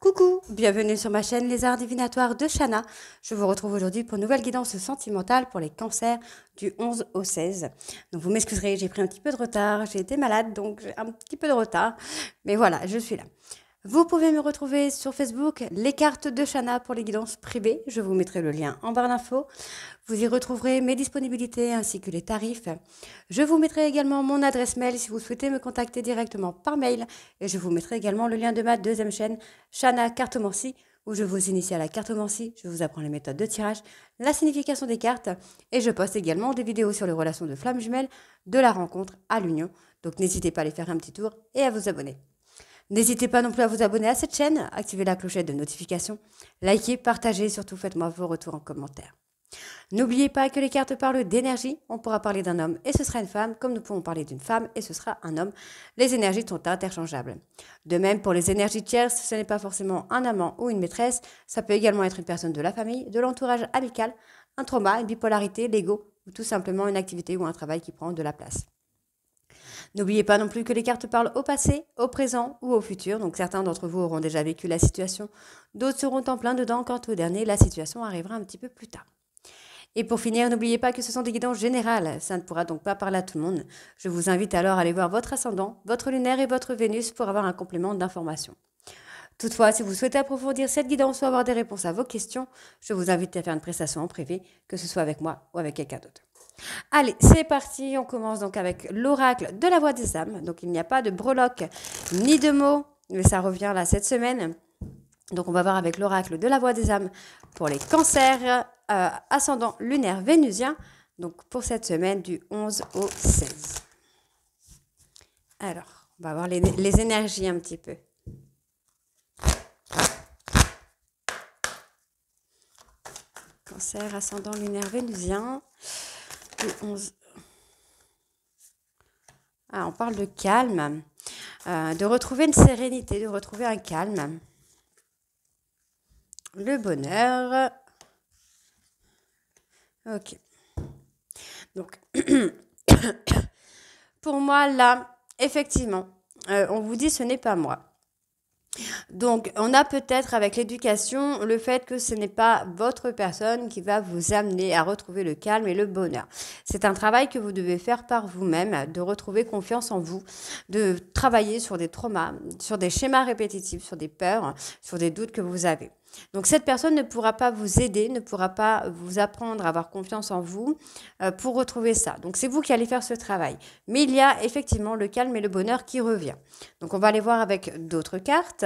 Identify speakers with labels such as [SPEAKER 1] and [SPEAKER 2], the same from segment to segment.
[SPEAKER 1] Coucou, bienvenue sur ma chaîne Les Arts Divinatoires de Shana. Je vous retrouve aujourd'hui pour une nouvelle guidance sentimentale pour les cancers du 11 au 16. Donc vous m'excuserez, j'ai pris un petit peu de retard, j'ai été malade, donc j'ai un petit peu de retard. Mais voilà, je suis là. Vous pouvez me retrouver sur Facebook, les cartes de Chana pour les guidances privées. Je vous mettrai le lien en barre d'infos. Vous y retrouverez mes disponibilités ainsi que les tarifs. Je vous mettrai également mon adresse mail si vous souhaitez me contacter directement par mail. Et je vous mettrai également le lien de ma deuxième chaîne, Chana Cartomancie, où je vous initie à la cartomancie, je vous apprends les méthodes de tirage, la signification des cartes, et je poste également des vidéos sur les relations de flammes jumelles, de la rencontre à l'union. Donc n'hésitez pas à aller faire un petit tour et à vous abonner. N'hésitez pas non plus à vous abonner à cette chaîne, activer la clochette de notification, liker, partager, surtout faites-moi vos retours en commentaire. N'oubliez pas que les cartes parlent d'énergie, on pourra parler d'un homme et ce sera une femme, comme nous pouvons parler d'une femme et ce sera un homme. Les énergies sont interchangeables. De même, pour les énergies tierces, ce n'est pas forcément un amant ou une maîtresse, ça peut également être une personne de la famille, de l'entourage amical, un trauma, une bipolarité, l'ego ou tout simplement une activité ou un travail qui prend de la place. N'oubliez pas non plus que les cartes parlent au passé, au présent ou au futur. Donc certains d'entre vous auront déjà vécu la situation, d'autres seront en plein dedans. quand au dernier, la situation arrivera un petit peu plus tard. Et pour finir, n'oubliez pas que ce sont des guidances générales, ça ne pourra donc pas parler à tout le monde. Je vous invite alors à aller voir votre ascendant, votre lunaire et votre Vénus pour avoir un complément d'information. Toutefois, si vous souhaitez approfondir cette guidance ou avoir des réponses à vos questions, je vous invite à faire une prestation en privé, que ce soit avec moi ou avec quelqu'un d'autre. Allez, c'est parti. On commence donc avec l'oracle de la voix des âmes. Donc, il n'y a pas de breloque ni de mots, mais ça revient là cette semaine. Donc, on va voir avec l'oracle de la voix des âmes pour les cancers ascendants euh, ascendant lunaire vénusien. Donc, pour cette semaine du 11 au 16. Alors, on va voir les, les énergies un petit peu. Cancer ascendant lunaire vénusien. Ah, on parle de calme, euh, de retrouver une sérénité, de retrouver un calme. Le bonheur. Ok. Donc, pour moi, là, effectivement, euh, on vous dit ce n'est pas moi. Donc, on a peut-être avec l'éducation le fait que ce n'est pas votre personne qui va vous amener à retrouver le calme et le bonheur. C'est un travail que vous devez faire par vous-même, de retrouver confiance en vous, de travailler sur des traumas, sur des schémas répétitifs, sur des peurs, sur des doutes que vous avez. Donc cette personne ne pourra pas vous aider, ne pourra pas vous apprendre à avoir confiance en vous euh, pour retrouver ça. Donc c'est vous qui allez faire ce travail. Mais il y a effectivement le calme et le bonheur qui revient. Donc on va aller voir avec d'autres cartes.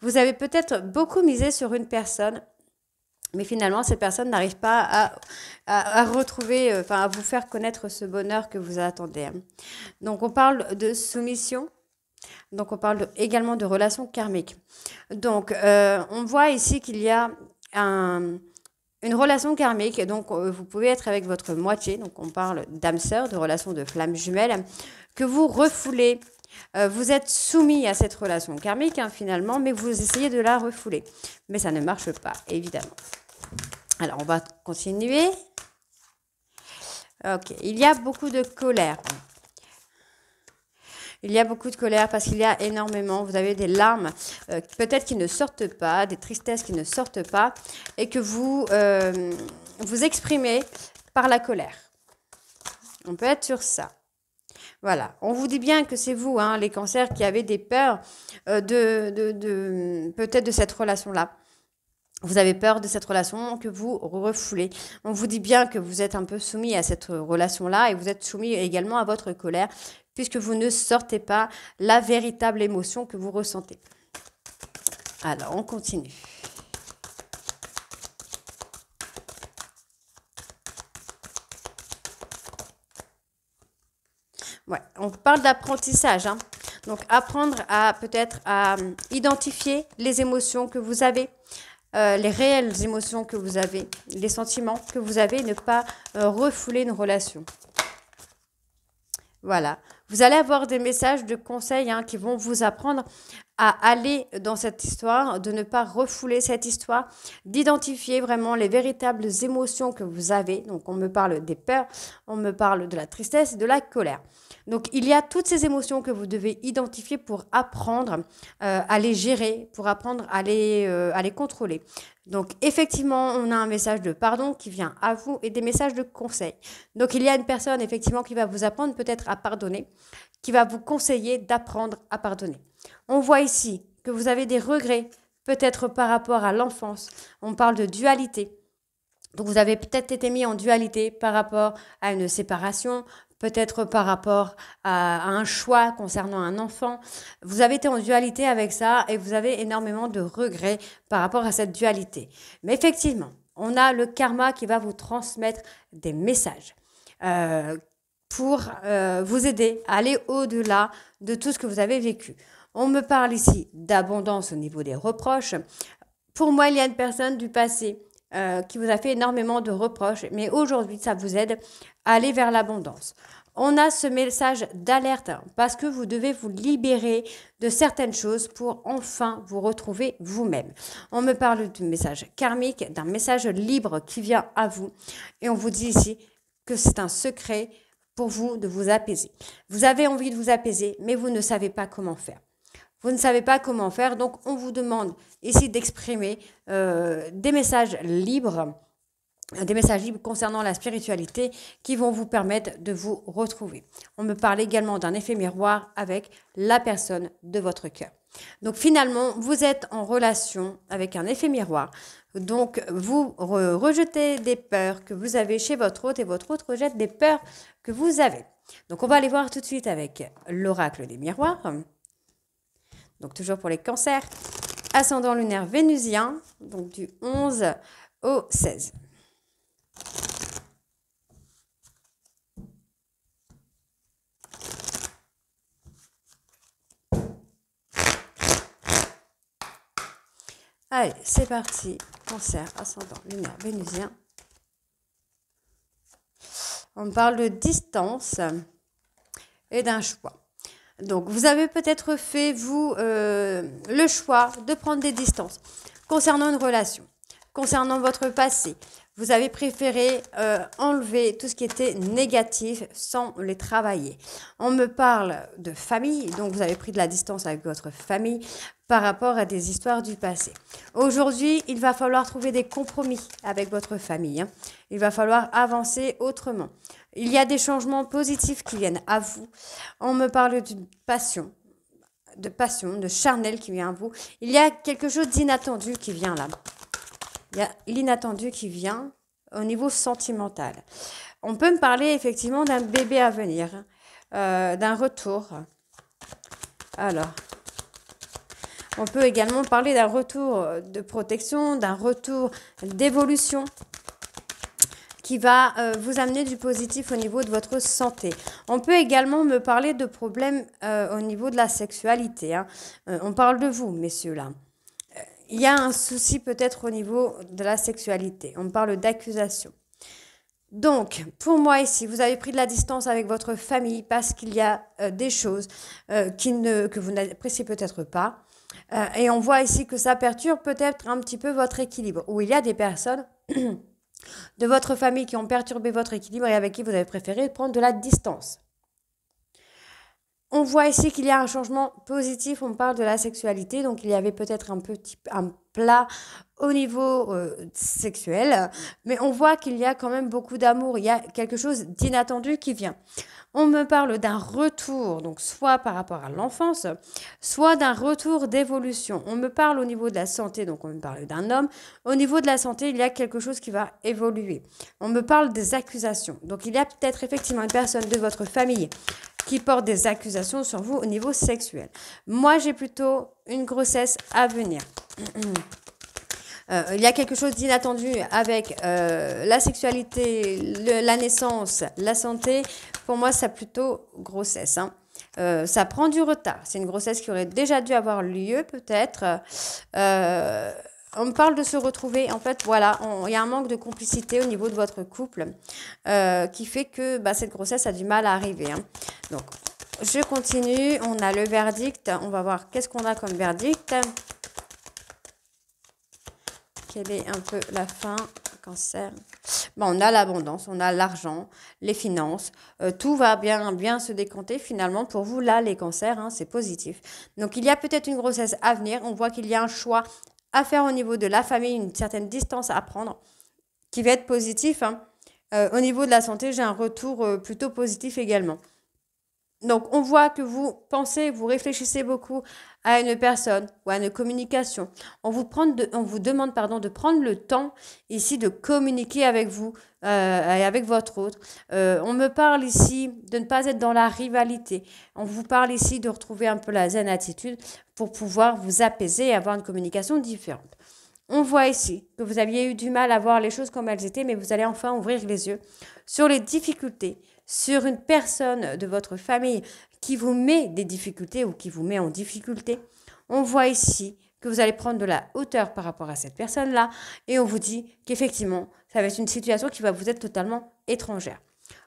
[SPEAKER 1] Vous avez peut-être beaucoup misé sur une personne, mais finalement, cette personne n'arrive pas à, à, retrouver, euh, enfin, à vous faire connaître ce bonheur que vous attendez. Hein. Donc, on parle de soumission. Donc, on parle également de relations karmiques. Donc, euh, on voit ici qu'il y a un, une relation karmique. Donc, euh, vous pouvez être avec votre moitié. Donc, on parle d'âme sœur, de relation de flamme jumelle, que vous refoulez euh, vous êtes soumis à cette relation karmique hein, finalement, mais vous essayez de la refouler. Mais ça ne marche pas, évidemment. Alors, on va continuer. Ok, il y a beaucoup de colère. Il y a beaucoup de colère parce qu'il y a énormément, vous avez des larmes euh, peut-être qui ne sortent pas, des tristesses qui ne sortent pas et que vous euh, vous exprimez par la colère. On peut être sur ça. Voilà, on vous dit bien que c'est vous, hein, les cancers, qui avez des peurs euh, de, de peut-être de cette relation-là. Vous avez peur de cette relation que vous refoulez. On vous dit bien que vous êtes un peu soumis à cette relation-là et vous êtes soumis également à votre colère puisque vous ne sortez pas la véritable émotion que vous ressentez. Alors, on continue. on parle d'apprentissage. Hein. Donc apprendre à peut-être à hum, identifier les émotions que vous avez, euh, les réelles émotions que vous avez, les sentiments que vous avez, ne pas euh, refouler une relation. Voilà. Vous allez avoir des messages de conseils hein, qui vont vous apprendre à aller dans cette histoire, de ne pas refouler cette histoire, d'identifier vraiment les véritables émotions que vous avez. Donc on me parle des peurs, on me parle de la tristesse et de la colère. Donc il y a toutes ces émotions que vous devez identifier pour apprendre euh, à les gérer, pour apprendre à les, euh, à les contrôler. Donc effectivement, on a un message de pardon qui vient à vous et des messages de conseil. Donc il y a une personne effectivement qui va vous apprendre peut-être à pardonner, qui va vous conseiller d'apprendre à pardonner. On voit ici que vous avez des regrets, peut-être par rapport à l'enfance. On parle de dualité. Donc vous avez peut-être été mis en dualité par rapport à une séparation, peut-être par rapport à, un choix concernant un enfant. Vous avez été en dualité avec ça et vous avez énormément de regrets par rapport à cette dualité. Mais effectivement, on a le karma qui va vous transmettre des messages. Euh, pour euh, vous aider à aller au-delà de tout ce que vous avez vécu. On me parle ici d'abondance au niveau des reproches. Pour moi, il y a une personne du passé euh, qui vous a fait énormément de reproches, mais aujourd'hui, ça vous aide à aller vers l'abondance. On a ce message d'alerte parce que vous devez vous libérer de certaines choses pour enfin vous retrouver vous-même. On me parle du message karmique, d'un message libre qui vient à vous. Et on vous dit ici que c'est un secret pour vous de vous apaiser. Vous avez envie de vous apaiser, mais vous ne savez pas comment faire. Vous ne savez pas comment faire, donc on vous demande ici d'exprimer euh, des messages libres, des messages libres concernant la spiritualité qui vont vous permettre de vous retrouver. On me parle également d'un effet miroir avec la personne de votre cœur. Donc finalement, vous êtes en relation avec un effet miroir. Donc vous rejetez des peurs que vous avez chez votre hôte et votre hôte rejette des peurs que vous avez. Donc on va aller voir tout de suite avec l'oracle des miroirs. Donc toujours pour les cancers, ascendant lunaire vénusien, donc du 11 au 16. Allez, c'est parti. Cancer, ascendant, lunaire, vénusien. On parle de distance et d'un choix. Donc vous avez peut-être fait, vous, euh, le choix de prendre des distances concernant une relation, concernant votre passé. Vous avez préféré euh, enlever tout ce qui était négatif sans les travailler. On me parle de famille, donc vous avez pris de la distance avec votre famille par rapport à des histoires du passé. Aujourd'hui, il va falloir trouver des compromis avec votre famille. Hein. Il va falloir avancer autrement. Il y a des changements positifs qui viennent à vous. On me parle d'une passion, de passion, de charnel qui vient à vous. Il y a quelque chose d'inattendu qui vient là. Il y a l'inattendu qui vient au niveau sentimental. On peut me parler effectivement d'un bébé à venir, euh, d'un retour. Alors, on peut également parler d'un retour de protection, d'un retour d'évolution qui va euh, vous amener du positif au niveau de votre santé. On peut également me parler de problèmes euh, au niveau de la sexualité. Hein. Euh, on parle de vous, messieurs, là. Il y a un souci peut-être au niveau de la sexualité. On parle d'accusation. Donc, pour moi ici, vous avez pris de la distance avec votre famille parce qu'il y a des choses qui que vous n'appréciez peut-être pas. Euh, et on voit ici que ça perturbe peut-être un petit peu votre équilibre, où il y a des personnes de votre famille qui ont perturbé votre équilibre et avec qui vous avez préféré prendre de la distance. On voit ici qu'il y a un changement positif, on parle de la sexualité, donc il y avait peut-être un petit, un là, au niveau euh, sexuel, mais on voit qu'il y a quand même beaucoup d'amour, il y a quelque chose d'inattendu qui vient. On me parle d'un retour, donc soit par rapport à l'enfance, soit d'un retour d'évolution. On me parle au niveau de la santé, donc on me parle d'un homme. Au niveau de la santé, il y a quelque chose qui va évoluer. On me parle des accusations. Donc il y a peut-être effectivement une personne de votre famille qui portent des accusations sur vous au niveau sexuel. Moi, j'ai plutôt une grossesse à venir. Euh, il y a quelque chose d'inattendu avec euh, la sexualité, la naissance, la santé. Pour moi, c'est plutôt grossesse. Hein. Euh, ça prend du retard. C'est une grossesse qui aurait déjà dû avoir lieu peut-être on parle de se retrouver. En fait, voilà, il y a un manque de complicité au niveau de votre couple euh, qui fait que bah, cette grossesse a du mal à arriver. Hein. Donc, je continue. On a le verdict. On va voir qu'est-ce qu'on a comme verdict. Quelle est un peu la fin Cancer. on a l'abondance, on a l'argent, les finances, euh, tout va bien, bien se décompter finalement pour vous là les cancers, hein, c'est positif. Donc il y a peut-être une grossesse à venir, on voit qu'il y a un choix à faire au niveau de la famille, une certaine distance à prendre, qui va être positif. Hein. Euh, au niveau de la santé, j'ai un retour euh, plutôt positif également donc, on voit que vous pensez, vous réfléchissez beaucoup à une personne ou à une communication. On vous, prend on vous demande pardon, de prendre le temps ici de communiquer avec vous euh, et avec votre autre. Euh, on me parle ici de ne pas être dans la rivalité. On vous parle ici de retrouver un peu la zen attitude pour pouvoir vous apaiser et avoir une communication différente. On voit ici que vous aviez eu du mal à voir les choses comme elles étaient, mais vous allez enfin ouvrir les yeux sur les difficultés, sur une personne de votre famille qui vous met des difficultés ou qui vous met en difficulté, on voit ici que vous allez prendre de la hauteur par rapport à cette personne-là et on vous dit qu'effectivement, ça va être une situation qui va vous être totalement étrangère.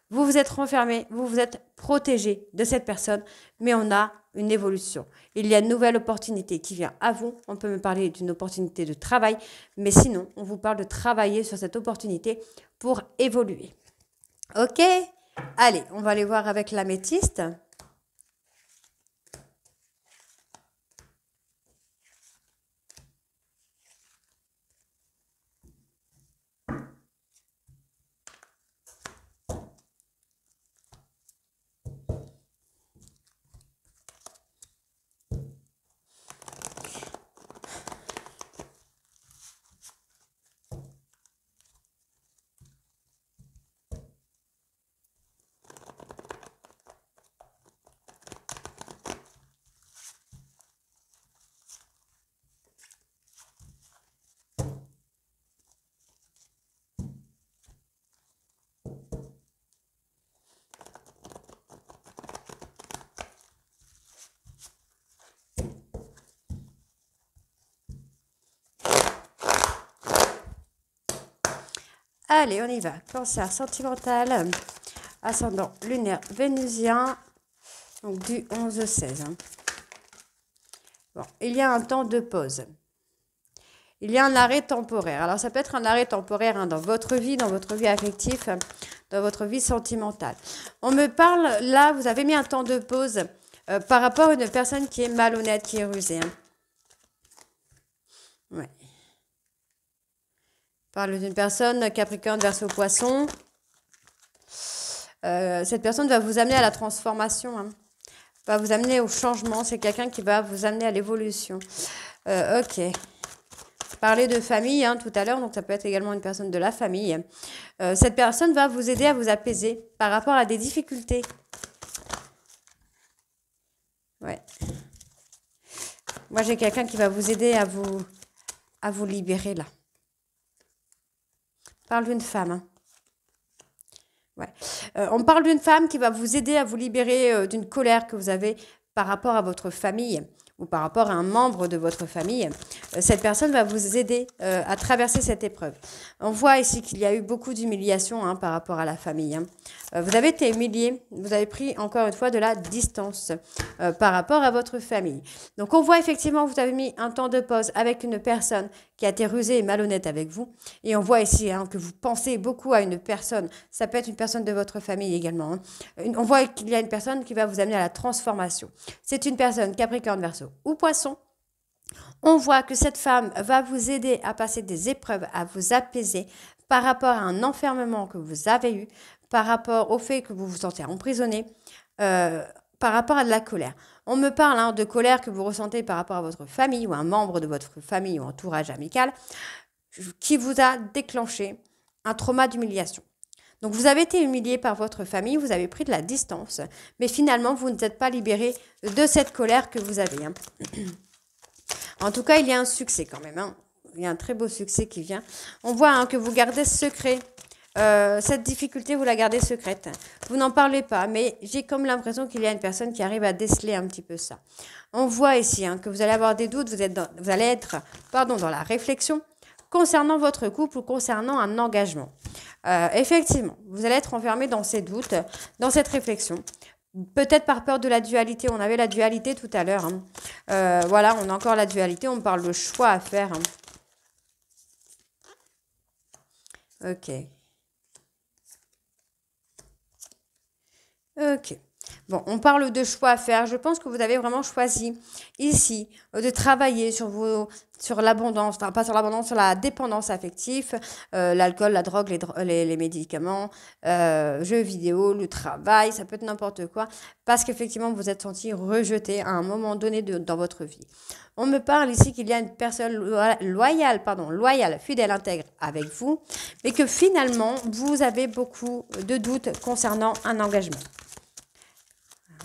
[SPEAKER 1] Vous vous êtes renfermé, vous vous êtes protégé de cette personne, mais on a une évolution. Il y a une nouvelle opportunité qui vient à vous. On peut me parler d'une opportunité de travail, mais sinon, on vous parle de travailler sur cette opportunité pour évoluer. OK Allez, on va aller voir avec l'améthyste. Allez, on y va. Cancer sentimental, ascendant lunaire vénusien, donc du 11 au 16. Hein. Bon, il y a un temps de pause. Il y a un arrêt temporaire. Alors, ça peut être un arrêt temporaire hein, dans votre vie, dans votre vie affective, dans votre vie sentimentale. On me parle, là, vous avez mis un temps de pause euh, par rapport à une personne qui est malhonnête, qui est rusée. Hein parle d'une personne, Capricorne, Verseau, Poisson. Euh, cette personne va vous amener à la transformation, hein. va vous amener au changement. C'est quelqu'un qui va vous amener à l'évolution. Euh, ok. Parler de famille hein, tout à l'heure, donc ça peut être également une personne de la famille. Euh, cette personne va vous aider à vous apaiser par rapport à des difficultés. Ouais. Moi, j'ai quelqu'un qui va vous aider à vous, à vous libérer là parle d'une femme. Hein. Euh, on parle d'une femme qui va vous aider à vous libérer euh, d'une colère que vous avez par rapport à votre famille ou par rapport à un membre de votre famille, euh, cette personne va vous aider euh, à traverser cette épreuve. On voit ici qu'il y a eu beaucoup d'humiliation hein, par rapport à la famille. Hein. Euh, vous avez été humilié, vous avez pris encore une fois de la distance par rapport à votre famille. Donc on voit effectivement vous avez mis un temps de pause avec une personne qui a été rusée et malhonnête avec vous. Et on voit ici hein, que vous pensez beaucoup à une personne. Ça peut être une personne de votre famille également. On voit qu'il y a une personne qui va vous amener à la transformation. C'est une personne Capricorne Verseau ou poisson, on voit que cette femme va vous aider à passer des épreuves, à vous apaiser par rapport à un enfermement que vous avez eu, par rapport au fait que vous vous sentez emprisonné, euh, par rapport à de la colère. On me parle hein, de colère que vous ressentez par rapport à votre famille ou un membre de votre famille ou entourage amical qui vous a déclenché un trauma d'humiliation. Donc vous avez été humilié par votre famille, vous avez pris de la distance, mais finalement vous ne êtes pas libéré de cette colère que vous avez. Hein. En tout cas, il y a un succès quand même. Hein. Il y a un très beau succès qui vient. On voit hein, que vous gardez ce secret. Euh, cette difficulté, vous la gardez secrète. Vous n'en parlez pas, mais j'ai comme l'impression qu'il y a une personne qui arrive à déceler un petit peu ça. On voit ici que vous allez avoir des doutes, vous, êtes vous allez être pardon, dans la réflexion concernant votre couple ou concernant un engagement. Euh, effectivement, vous allez être enfermé dans ces doutes, dans cette réflexion. Peut-être par peur de la dualité. On avait la dualité tout à l'heure. Hein. Euh, voilà, on a encore la dualité. On parle de choix à faire. Hein. Ok. Ok on parle de choix à faire. Je pense que vous avez vraiment choisi ici euh, de travailler sur vos sur l'abondance, pas sur l'abondance, sur la dépendance affective, euh, l'alcool, la drogue, les, les, médicaments, euh, jeux vidéo, le travail, ça peut être n'importe quoi, parce qu'effectivement, vous êtes senti rejeté à un moment donné dans votre vie. On me parle ici qu'il y a une personne loyale, pardon, loyale, fidèle, intègre avec vous, mais que finalement, vous avez beaucoup de doutes concernant un engagement.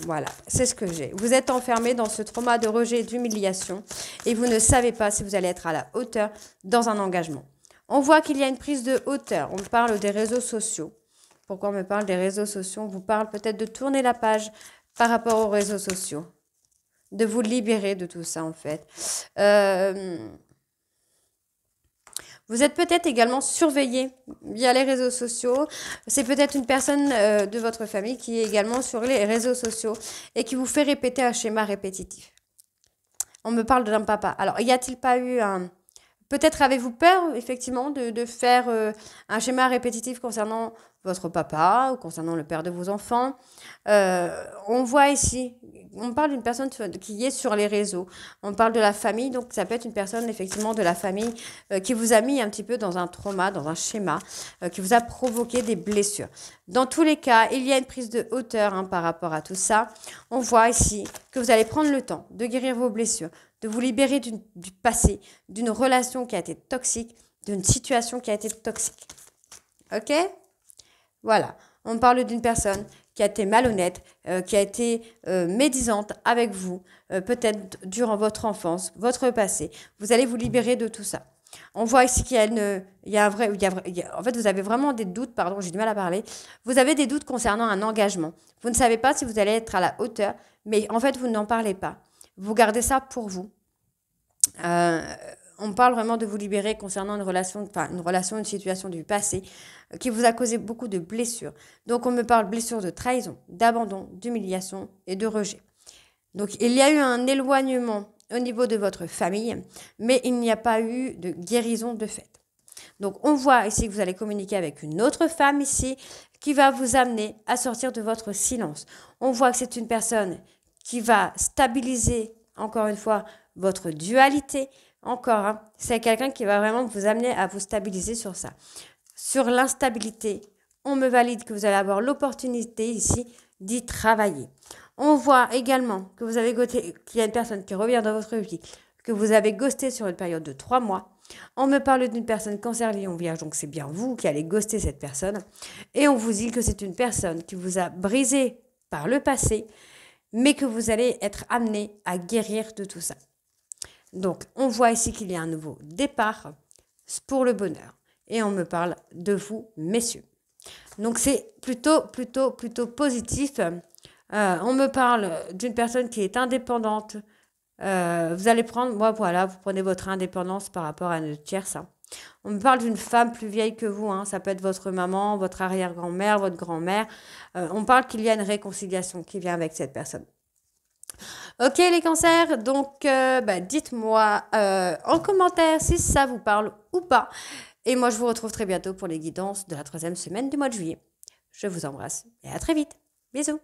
[SPEAKER 1] Voilà, c'est ce que j'ai. Vous êtes enfermé dans ce trauma de rejet et d'humiliation et vous ne savez pas si vous allez être à la hauteur dans un engagement. On voit qu'il y a une prise de hauteur. On parle des réseaux sociaux. Pourquoi on me parle des réseaux sociaux On vous parle peut-être de tourner la page par rapport aux réseaux sociaux. De vous libérer de tout ça, en fait. Euh, vous êtes peut-être également surveillé via les réseaux sociaux. C'est peut-être une personne euh, de votre famille qui est également sur les réseaux sociaux et qui vous fait répéter un schéma répétitif. On me parle d'un papa. Alors, y a-t-il pas eu un, Peut-être avez-vous peur, effectivement, de, faire euh, un schéma répétitif concernant votre papa ou concernant le père de vos enfants. Euh, on voit ici, on parle d'une personne qui est sur les réseaux. On parle de la famille, donc ça peut être une personne, effectivement, de la famille euh, qui vous a mis un petit peu dans un trauma, dans un schéma, qui vous a provoqué des blessures. Dans tous les cas, il y a une prise de hauteur hein, par rapport à tout ça. On voit ici que vous allez prendre le temps de guérir vos blessures, de vous libérer du, passé, d'une relation qui a été toxique, d'une situation qui a été toxique. OK Voilà. On parle d'une personne qui a été malhonnête, euh, qui a été euh, médisante avec vous, euh, peut-être durant votre enfance, votre passé. Vous allez vous libérer de tout ça. On voit ici qu'il y a, un vrai, en fait, vous avez vraiment des doutes, pardon, j'ai du mal à parler. Vous avez des doutes concernant un engagement. Vous ne savez pas si vous allez être à la hauteur, mais en fait, vous n'en parlez pas. Vous gardez ça pour vous. Euh, on parle vraiment de vous libérer concernant une relation, enfin une relation, une situation du passé euh, qui vous a causé beaucoup de blessures. Donc on me parle blessures de trahison, d'abandon, d'humiliation et de rejet. Donc il y a eu un éloignement au niveau de votre famille, mais il n'y a pas eu de guérison de fait. Donc on voit ici que vous allez communiquer avec une autre femme ici qui va vous amener à sortir de votre silence. On voit que c'est une personne qui va stabiliser, encore une fois, votre dualité. Encore, hein, c'est quelqu'un qui va vraiment vous amener à vous stabiliser sur ça. Sur l'instabilité, on me valide que vous allez avoir l'opportunité ici d'y travailler. On voit également que vous avez qu'il y a une personne qui revient dans votre vie, que vous avez ghosté sur une période de trois mois. On me parle d'une personne cancer lion vierge, donc c'est bien vous qui allez ghoster cette personne. Et on vous dit que c'est une personne qui vous a brisé par le passé mais que vous allez être amené à guérir de tout ça. Donc, on voit ici qu'il y a un nouveau départ pour le bonheur. Et on me parle de vous, messieurs. Donc, c'est plutôt, plutôt, plutôt positif. Euh, on me parle d'une personne qui est indépendante. Euh, vous allez prendre, moi, voilà, vous prenez votre indépendance par rapport à une tierce. Hein. On me parle d'une femme plus vieille que vous, hein. ça peut être votre maman, votre arrière-grand-mère, votre grand-mère. Euh, on parle qu'il y a une réconciliation qui vient avec cette personne. Ok les cancers, donc euh, bah, dites-moi euh, en commentaire si ça vous parle ou pas. Et moi je vous retrouve très bientôt pour les guidances de la troisième semaine du mois de juillet. Je vous embrasse et à très vite. Bisous